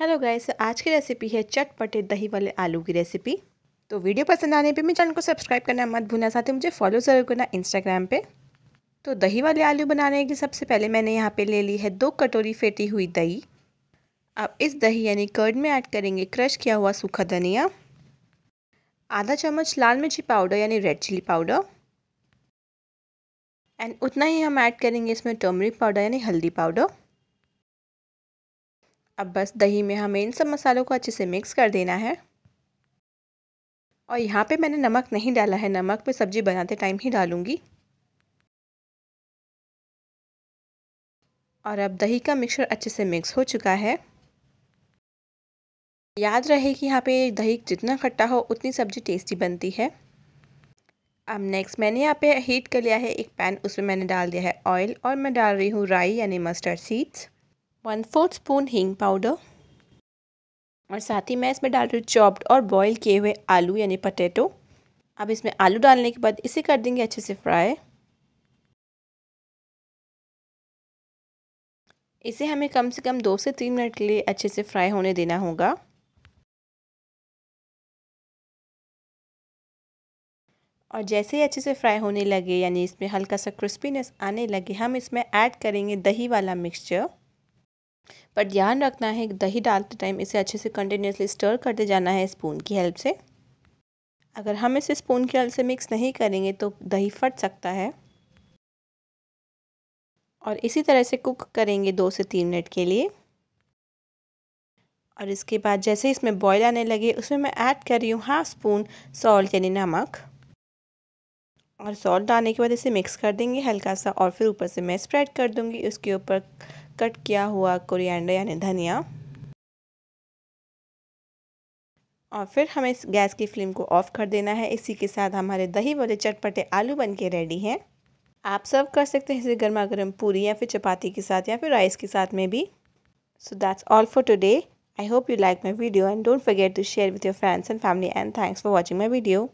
hello guys आज की recipe है चटपटे दही वाले आलू की रेसिपी तो वीडियो पसंद आने पे मेरे चैनल को सब्सक्राइब करना मत भूलना साथ ही मुझे फॉलो ज़रूर करना इंस्टाग्राम पे तो दही वाले आलू बनाने के सबसे पहले मैंने यहाँ पे ले ली है दो कटोरी फेटी हुई दही अब इस दही यानी कर्ड में ऐड करेंगे क्रश किया हुआ सूखा धनिया आधा चम्मच लाल मिर्ची पाउडर यानी रेड चिली पाउडर एंड उतना ही हम ऐड करेंगे इसमें टर्मरिक पाउडर यानी हल्दी पाउडर अब बस दही में हमें इन सब मसालों को अच्छे से मिक्स कर देना है और यहाँ पे मैंने नमक नहीं डाला है नमक पे सब्ज़ी बनाते टाइम ही डालूँगी और अब दही का मिक्सचर अच्छे से मिक्स हो चुका है याद रहे कि यहाँ पे दही जितना खट्टा हो उतनी सब्ज़ी टेस्टी बनती है अब नेक्स्ट मैंने यहाँ पे हीट कर लिया है एक पैन उसमें मैंने डाल दिया है ऑयल और मैं डाल रही हूँ राई यानी mustard seeds one fourth spoon हींग पाउडर और साथ ही मैं इसमें डाल रही हूँ चॉप्ड और बॉईल किए हुए आलू यानी पटेटो अब इसमें आलू डालने के बाद इसे कर देंगे अच्छे से फ्राई इसे हमें कम से कम दो से तीन मिनट के लिए अच्छे से फ्राई होने देना होगा और जैसे ही अच्छे से फ्राई होने लगे यानी इसमें हल्का सा क्रिस्पीनेस आने लगे हम इसमें ऐड करेंगे दही वाला मिक्सचर पर ध्यान रखना है दही डालते टाइम इसे अच्छे से कंटिन्यूसली स्टर करते जाना है स्पून की हेल्प से अगर हम इसे स्पून की हेल्प से मिक्स नहीं करेंगे तो दही फट सकता है और इसी तरह से कुक करेंगे दो से तीन मिनट के लिए और इसके बाद जैसे इसमें बॉयल आने लगे उसमें मैं ऐड कर रही हूँ हाफ स्पून सॉल्ट यानी नमक और सॉल्ट डालने के बाद इसे मिक्स कर देंगे हल्का सा और फिर ऊपर से मैं स्प्रेड कर दूँगी उसके ऊपर कट किया हुआ कोरिएंडर यानी धनिया और फिर हमें इस गैस की फ्लेम को ऑफ़ कर देना है इसी के साथ हमारे दही वाले चटपटे आलू बन के रेडी हैं आप सर्व कर सकते हैं इसे गर्मा गर्म पूरी या फिर चपाती के साथ या फिर राइस के साथ में भी so that's all for today I hope you like my video and don't forget to share with your friends and family and thanks for watching my video